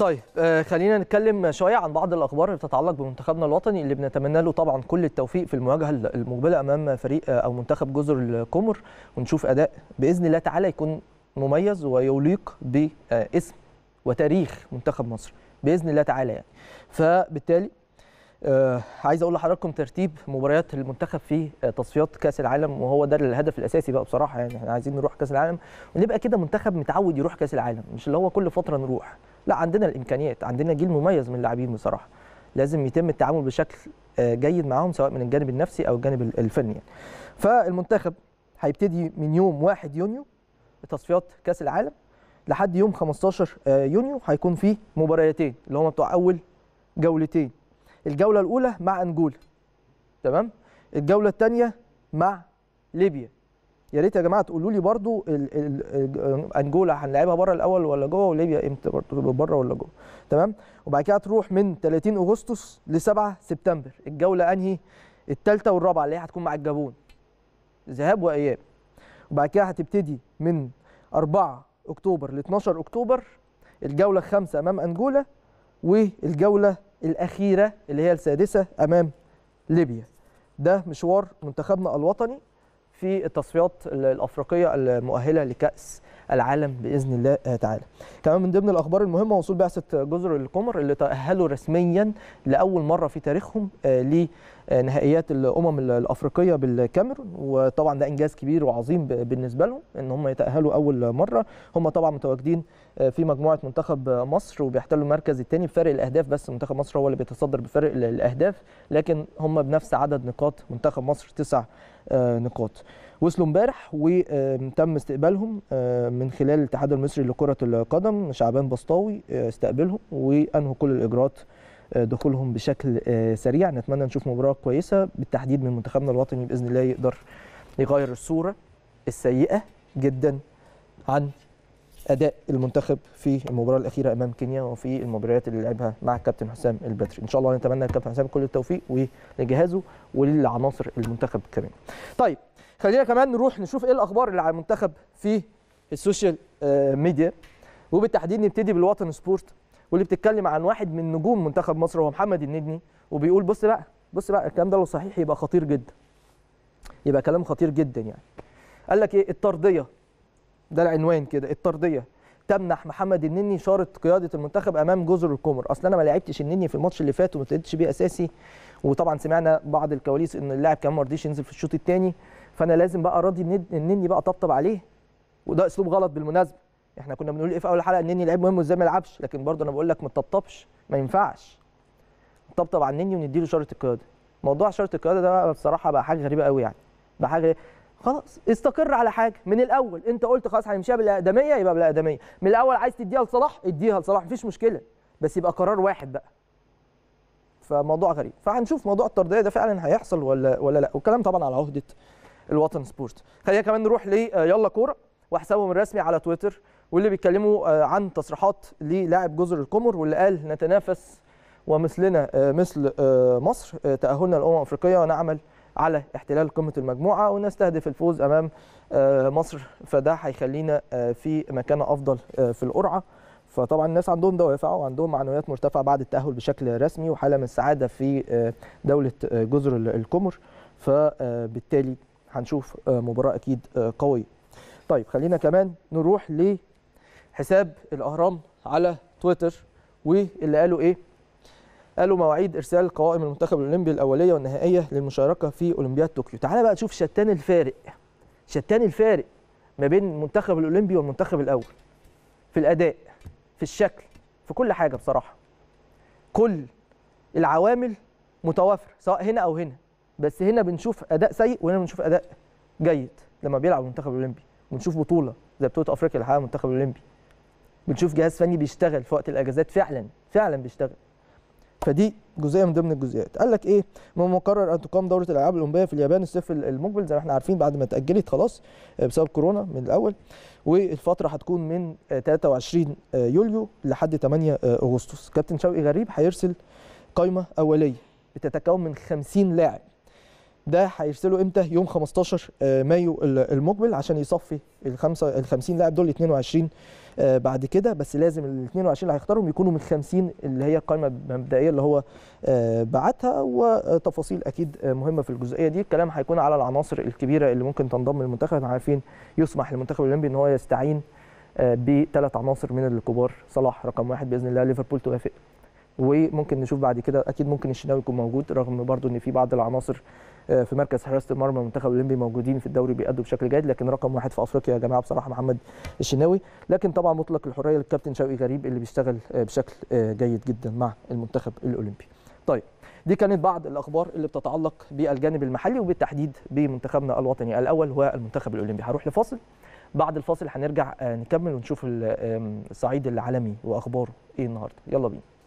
طيب آه خلينا نتكلم شويه عن بعض الاخبار اللي بتتعلق بمنتخبنا الوطني اللي بنتمنى له طبعا كل التوفيق في المواجهه المقبله امام فريق آه، او منتخب جزر القمر ونشوف اداء باذن الله تعالى يكون مميز ويليق باسم وتاريخ منتخب مصر باذن الله تعالى يعني فبالتالي آه عايز اقول لحضراتكم ترتيب مباريات المنتخب في آه تصفيات كاس العالم وهو ده الهدف الاساسي بقى بصراحه يعني احنا عايزين نروح كاس العالم ونبقى كده منتخب متعود يروح كاس العالم مش اللي هو كل فتره نروح لا عندنا الامكانيات عندنا جيل مميز من اللاعبين بصراحه لازم يتم التعامل بشكل آه، جيد معاهم سواء من الجانب النفسي او الجانب الفني يعني. فالمنتخب هيبتدي من يوم 1 يونيو تصفيات كاس العالم لحد يوم 15 آه، يونيو هيكون فيه مباريتين اللي هم بتوع اول جولتين الجوله الاولى مع انجولا تمام الجوله الثانيه مع ليبيا يا ريت يا جماعه تقولوا لي برده انجولا هنلعبها بره الاول ولا جوه وليبيا امتى بره ولا جوه تمام وبعد كده هتروح من 30 اغسطس ل 7 سبتمبر الجوله انهي الثالثه والرابعه اللي هي هتكون مع الجابون ذهاب واياب وبعد كده هتبتدي من 4 اكتوبر ل 12 اكتوبر الجوله الخامسه امام انجولا والجوله الاخيره اللي هي السادسه امام ليبيا ده مشوار منتخبنا الوطني في التصفيات الافريقيه المؤهله لكاس العالم باذن الله آه، تعالى. كمان من ضمن الاخبار المهمه وصول بعثه جزر القمر اللي تاهلوا رسميا لاول مره في تاريخهم آه، ل نهائيات الامم الافريقيه بالكاميرون وطبعا ده انجاز كبير وعظيم بالنسبه لهم ان هم يتاهلوا اول مره هم طبعا متواجدين آه، في مجموعه منتخب مصر وبيحتلوا المركز الثاني بفارق الاهداف بس منتخب مصر هو اللي بيتصدر بفارق الاهداف لكن هم بنفس عدد نقاط منتخب مصر تسع آه، نقاط وصلوا امبارح وتم استقبالهم آه، من خلال الاتحاد المصري لكره القدم شعبان بسطاوي استقبلهم وانهوا كل الاجراءات آه، دخولهم بشكل آه، سريع نتمنى نشوف مباراه كويسه بالتحديد من منتخبنا الوطني باذن الله يقدر يغير الصوره السيئه جدا عن اداء المنتخب في المباراه الاخيره امام كينيا وفي المباريات اللي لعبها مع الكابتن حسام البدري ان شاء الله نتمنى الكابتن حسام كل التوفيق ولجهازه وللعناصر المنتخب كمان طيب خلينا كمان نروح نشوف ايه الاخبار اللي على المنتخب في السوشيال آه، ميديا وبالتحديد نبتدي بالوطن سبورت واللي بتتكلم عن واحد من نجوم منتخب مصر هو محمد النجني وبيقول بص بقى بص بقى الكلام ده لو صحيح يبقى خطير جدا يبقى كلام خطير جدا يعني قال لك ايه الطرديه ده العنوان كده الطرديه تمنح محمد النني شاره قياده المنتخب امام جزر القمر اصل انا ما لعبتش النني في الماتش اللي فات وما ابتديتش بيه اساسي وطبعا سمعنا بعض الكواليس ان اللاعب كان ما رضيش ينزل في الشوط الثاني فانا لازم بقى راضي النني بقى طبطب عليه وده اسلوب غلط بالمناسبه احنا كنا بنقول ايه في اول حلقه النني لعيب مهم وازاي ما يلعبش لكن برضه انا بقول لك ما تطبطبش ما ينفعش نطبطب على النني ونديله شرط القياده موضوع شرط القياده ده بقى بصراحه بقى حاجه غريبه قوي يعني بقى حاجه خلاص استقر على حاجه من الاول انت قلت خلاص هنمشيها بالاقدميه يبقى بالاقدميه من الاول عايز تديها لصلاح اديها لصلاح مفيش مشكله بس يبقى قرار واحد بقى فموضوع غريب فهنشوف موضوع الطرديه ده فعلا هيحصل ولا ولا لا والكلام طبعا على عهده الوطن سبورت خلينا كمان نروح لي آه، يلا كوره وحسابهم الرسمي على تويتر واللي بيتكلموا آه، عن تصريحات للاعب جزر القمر واللي قال نتنافس ومثلنا آه، مثل آه، مصر تأهلنا الأمم الأفريقية ونعمل على احتلال قمة المجموعة ونستهدف الفوز أمام مصر فده هيخلينا في مكانة أفضل في القرعة فطبعا الناس عندهم دوافع وعندهم معنويات مرتفعة بعد التأهل بشكل رسمي وحالة من السعادة في دولة جزر القمر فبالتالي هنشوف مباراة أكيد قوية طيب خلينا كمان نروح لحساب الاهرام على تويتر واللي قالوا ايه قالوا مواعيد ارسال قوائم المنتخب الاولمبي الاوليه والنهائيه للمشاركه في اولمبياد طوكيو تعال بقى نشوف شتان الفارق شتان الفارق ما بين المنتخب الاولمبي والمنتخب الاول في الاداء في الشكل في كل حاجه بصراحه كل العوامل متوافره سواء هنا او هنا بس هنا بنشوف اداء سيء وهنا بنشوف اداء جيد لما بيلعب المنتخب الاولمبي بنشوف بطوله زي بطوله افريقيا اللي حققها المنتخب الاولمبي بنشوف جهاز فني بيشتغل في وقت الاجازات فعلا فعلا بيشتغل فدي جزئيه من ضمن الجزئيات قال لك ايه من مقرر ان تقام دوره الالعاب الاولمبيه في اليابان الصيف المقبل زي ما احنا عارفين بعد ما تاجلت خلاص آه، بسبب كورونا من الاول والفتره هتكون من 23 آه، آه، يوليو لحد 8 اغسطس كابتن شوقي غريب هيرسل قائمه اوليه بتتكون من 50 لاعب ده هيرسله امتى يوم 15 آه، مايو المقبل عشان يصفي ال 50 لاعب دول 22 آه، بعد كده بس لازم ال 22 اللي هيختارهم يكونوا من 50 اللي هي القائمه المبدئيه اللي هو آه، بعتها وتفاصيل اكيد مهمه في الجزئيه دي الكلام هيكون على العناصر الكبيره اللي ممكن تنضم للمنتخب احنا عارفين يسمح للمنتخب الاولمبي ان هو يستعين بثلاث عناصر من الكبار صلاح رقم واحد باذن الله ليفربول توافق وممكن نشوف بعد كده اكيد ممكن الشناوي يكون موجود رغم برضو ان في بعض العناصر آه، في مركز حراسه المرمى المنتخب الاولمبي موجودين في الدوري بيأدوا بشكل جيد لكن رقم واحد في افريقيا يا جماعه بصراحه محمد الشناوي لكن طبعا مطلق الحريه للكابتن شوقي غريب اللي بيشتغل آه، بشكل آه، جيد جدا مع المنتخب الاولمبي. طيب دي كانت بعض الاخبار اللي بتتعلق بالجانب المحلي وبالتحديد بمنتخبنا الوطني الاول هو المنتخب الاولمبي هروح لفاصل بعد الفاصل هنرجع نكمل ونشوف الصعيد العالمي واخباره ايه النهارده يلا بينا